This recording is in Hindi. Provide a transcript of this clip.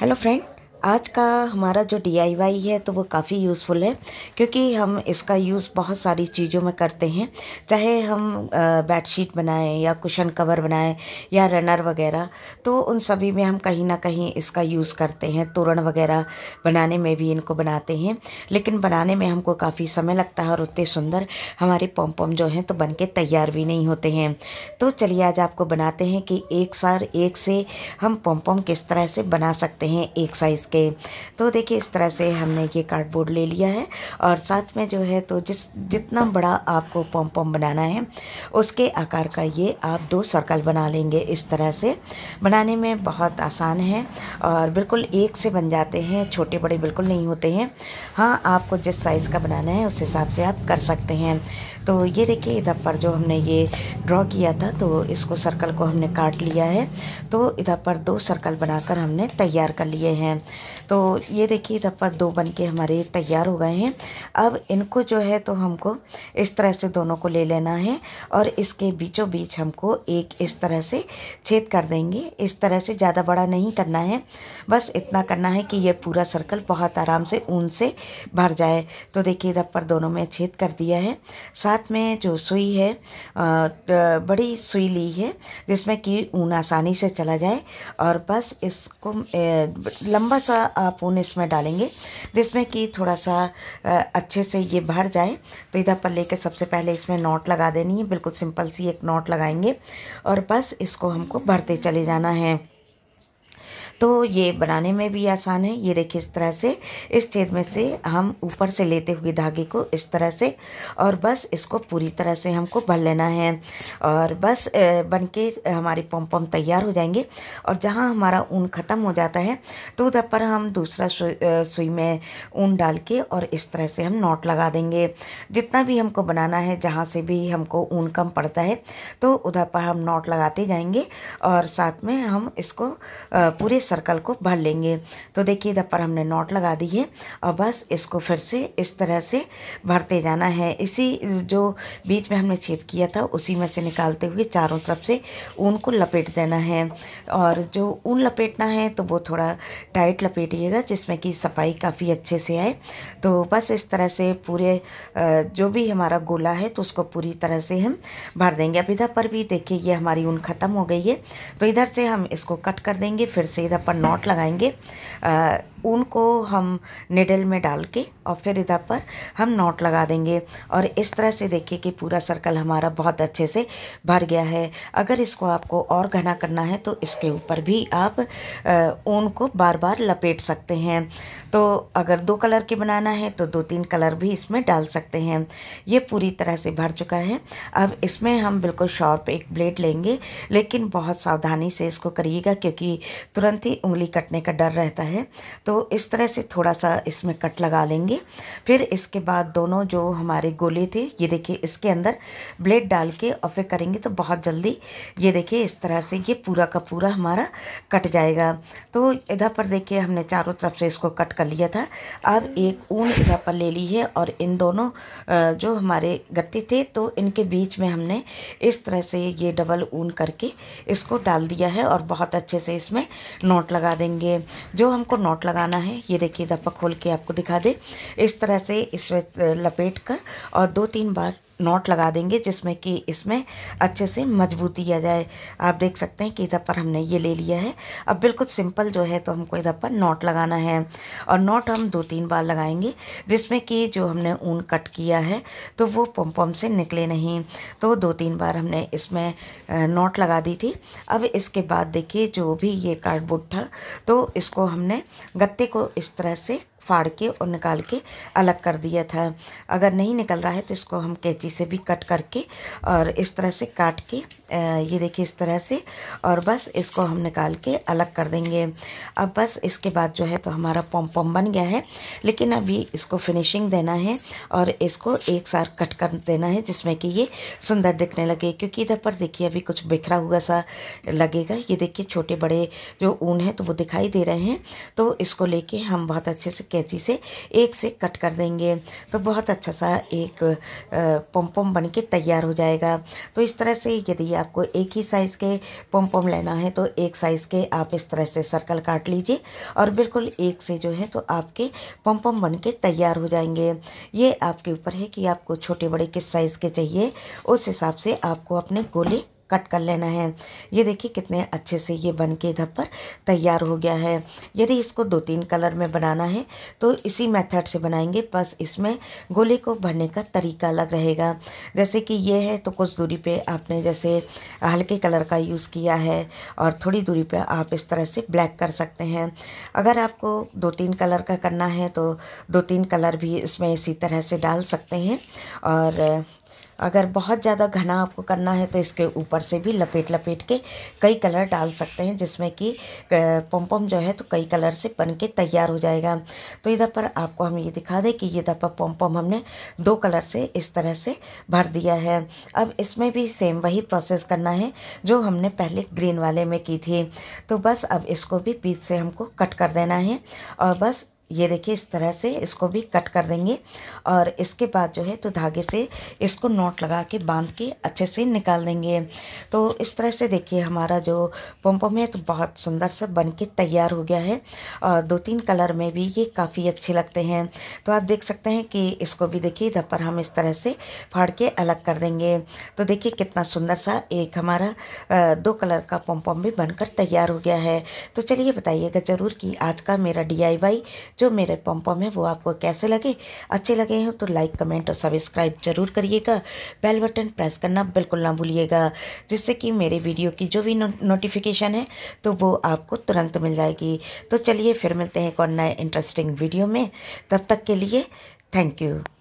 हेलो फ्रेंड आज का हमारा जो डी है तो वो काफ़ी यूज़फुल है क्योंकि हम इसका यूज़ बहुत सारी चीज़ों में करते हैं चाहे हम बेडशीट बनाएं या कुशन कवर बनाएं या रनर वगैरह तो उन सभी में हम कहीं ना कहीं इसका यूज़ करते हैं तोरण वगैरह बनाने में भी इनको बनाते हैं लेकिन बनाने में हमको काफ़ी समय लगता है और उतने सुंदर हमारे पम पम जो हैं तो बन के तैयार भी नहीं होते हैं तो चलिए आज आपको बनाते हैं कि एक सार एक से हम पम पम किस तरह से बना सकते हैं एक साइज़ सके तो देखिए इस तरह से हमने ये कार्डबोर्ड ले लिया है और साथ में जो है तो जिस जितना बड़ा आपको पम पम बनाना है उसके आकार का ये आप दो सर्कल बना लेंगे इस तरह से बनाने में बहुत आसान है और बिल्कुल एक से बन जाते हैं छोटे बड़े बिल्कुल नहीं होते हैं हाँ आपको जिस साइज़ का बनाना है उस हिसाब से आप कर सकते हैं तो ये देखिए इधर पर जो हमने ये ड्रॉ किया था तो इसको सर्कल को हमने काट लिया है तो इधर पर दो सर्कल बनाकर हमने तैयार कर लिए हैं तो ये देखिए इधर पर दो बन के हमारे तैयार हो गए हैं अब इनको जो है तो हमको इस तरह से दोनों को ले लेना है और इसके बीचों बीच हमको एक इस तरह से छेद कर देंगे इस तरह से ज़्यादा बड़ा नहीं करना है बस इतना करना है कि ये पूरा सर्कल बहुत आराम से ऊन से भर जाए तो देखिए इधर पर दोनों में छेद कर दिया है साथ साथ में जो सुई है बड़ी सुई ली है जिसमें कि ऊन आसानी से चला जाए और बस इसको लंबा सा आप ऊन इसमें डालेंगे जिसमें कि थोड़ा सा अच्छे से ये भर जाए तो इधर पर लेकर सबसे पहले इसमें नॉट लगा देनी है बिल्कुल सिंपल सी एक नॉट लगाएंगे और बस इसको हमको भरते चले जाना है तो ये बनाने में भी आसान है ये देखिए इस तरह से इस छेद में से हम ऊपर से लेते हुए धागे को इस तरह से और बस इसको पूरी तरह से हमको भर लेना है और बस बन के हमारे पम पम तैयार हो जाएंगे और जहाँ हमारा ऊन ख़त्म हो जाता है तो उधर पर हम दूसरा सुई में ऊन डाल के और इस तरह से हम नॉट लगा देंगे जितना भी हमको बनाना है जहाँ से भी हमको ऊन कम पड़ता है तो उधर पर हम नॉट लगाते जाएंगे और साथ में हम इसको पूरे सर्कल को भर लेंगे तो देखिए इधर पर हमने नॉट लगा दी है और बस इसको फिर से इस तरह से भरते जाना है इसी जो बीच में हमने छेद किया था उसी में से निकालते हुए चारों तरफ से ऊन को लपेट देना है और जो ऊन लपेटना है तो वो थोड़ा टाइट लपेटिएगा जिसमें कि सफाई काफ़ी अच्छे से आए तो बस इस तरह से पूरे जो भी हमारा गोला है तो उसको पूरी तरह से हम भर देंगे अब इधर पर भी देखिए ये हमारी ऊन ख़त्म हो गई है तो इधर से हम इसको कट कर देंगे फिर से इधर जगह पर नॉट लगाएंगे ऊन को हम निडल में डाल के और फिर इधर पर हम नॉट लगा देंगे और इस तरह से देखिए कि पूरा सर्कल हमारा बहुत अच्छे से भर गया है अगर इसको आपको और घना करना है तो इसके ऊपर भी आप ऊन को बार बार लपेट सकते हैं तो अगर दो कलर की बनाना है तो दो तीन कलर भी इसमें डाल सकते हैं ये पूरी तरह से भर चुका है अब इसमें हम बिल्कुल शॉर्प एक ब्लेड लेंगे लेकिन बहुत सावधानी से इसको करिएगा क्योंकि तुरंत ही उंगली कटने का डर रहता है तो इस तरह से थोड़ा सा इसमें कट लगा लेंगे फिर इसके बाद दोनों जो हमारे गोले थे ये देखिए इसके अंदर ब्लेड डाल के और फिर करेंगे तो बहुत जल्दी ये देखिए इस तरह से ये पूरा का पूरा हमारा कट जाएगा तो इधर पर देखिए हमने चारों तरफ से इसको कट कर लिया था अब एक ऊन इधर पर ले ली है और इन दोनों जो हमारे गत्ते थे तो इनके बीच में हमने इस तरह से ये डबल ऊन करके इसको डाल दिया है और बहुत अच्छे से इसमें नोट लगा देंगे जो हमको नोट लगा लगाना है ये देखिए दफ़ा खोल के आपको दिखा दे इस तरह से इसमें लपेट कर और दो तीन बार नॉट लगा देंगे जिसमें कि इसमें अच्छे से मजबूती आ जाए आप देख सकते हैं कि इधर पर हमने ये ले लिया है अब बिल्कुल सिंपल जो है तो हमको इधर पर नॉट लगाना है और नॉट हम दो तीन बार लगाएंगे जिसमें कि जो हमने ऊन कट किया है तो वो पम पम से निकले नहीं तो दो तीन बार हमने इसमें नॉट लगा दी थी अब इसके बाद देखिए जो भी ये कार्डबोर्ड था तो इसको हमने गत्ते को इस तरह से फाड़ के और निकाल के अलग कर दिया था अगर नहीं निकल रहा है तो इसको हम कैंची से भी कट करके और इस तरह से काट के ये देखिए इस तरह से और बस इसको हम निकाल के अलग कर देंगे अब बस इसके बाद जो है तो हमारा पम पम बन गया है लेकिन अभी इसको फिनिशिंग देना है और इसको एक सार कट कर देना है जिसमें कि ये सुंदर दिखने लगे क्योंकि इधर पर देखिए अभी कुछ बिखरा हुआ सा लगेगा ये देखिए छोटे बड़े जो ऊन है तो वो दिखाई दे रहे हैं तो इसको लेके हम बहुत अच्छे से कैंची से एक से कट कर देंगे तो बहुत अच्छा सा एक पम्पम बन के तैयार हो जाएगा तो इस तरह से यदि आपको एक ही साइज़ के पम्पम लेना है तो एक साइज़ के आप इस तरह से सर्कल काट लीजिए और बिल्कुल एक से जो है तो आपके पम्पम बन के तैयार हो जाएंगे ये आपके ऊपर है कि आपको छोटे बड़े किस साइज़ के चाहिए उस हिसाब से आपको अपने गोले कट कर लेना है ये देखिए कितने अच्छे से ये बन के इधर पर तैयार हो गया है यदि इसको दो तीन कलर में बनाना है तो इसी मेथड से बनाएंगे बस इसमें गोले को भरने का तरीका अलग रहेगा जैसे कि ये है तो कुछ दूरी पे आपने जैसे हल्के कलर का यूज़ किया है और थोड़ी दूरी पे आप इस तरह से ब्लैक कर सकते हैं अगर आपको दो तीन कलर का करना है तो दो तीन कलर भी इसमें इसी तरह से डाल सकते हैं और अगर बहुत ज़्यादा घना आपको करना है तो इसके ऊपर से भी लपेट लपेट के कई कलर डाल सकते हैं जिसमें कि पम्पम जो है तो कई कलर से बन के तैयार हो जाएगा तो इधर पर आपको हम ये दिखा दें कि ये इधर पर हमने दो कलर से इस तरह से भर दिया है अब इसमें भी सेम वही प्रोसेस करना है जो हमने पहले ग्रीन वाले में की थी तो बस अब इसको भी पीस से हमको कट कर देना है और बस ये देखिए इस तरह से इसको भी कट कर देंगे और इसके बाद जो है तो धागे से इसको नोट लगा के बांध के अच्छे से निकाल देंगे तो इस तरह से देखिए हमारा जो पम्पम है तो बहुत सुंदर सा बन के तैयार हो गया है और दो तीन कलर में भी ये काफ़ी अच्छे लगते हैं तो आप देख सकते हैं कि इसको भी देखिए इधर पर हम इस तरह से फाड़ के अलग कर देंगे तो देखिए कितना सुंदर सा एक हमारा दो कलर का पम्पम भी बनकर तैयार हो गया है तो चलिए बताइएगा ज़रूर कि आज का मेरा डी जो मेरे पम है वो आपको कैसे लगे अच्छे लगे हैं तो लाइक कमेंट और सब्सक्राइब जरूर करिएगा बेल बटन प्रेस करना बिल्कुल ना भूलिएगा जिससे कि मेरे वीडियो की जो भी नो, नोटिफिकेशन है तो वो आपको तुरंत मिल जाएगी तो चलिए फिर मिलते हैं एक और नए इंटरेस्टिंग वीडियो में तब तक के लिए थैंक यू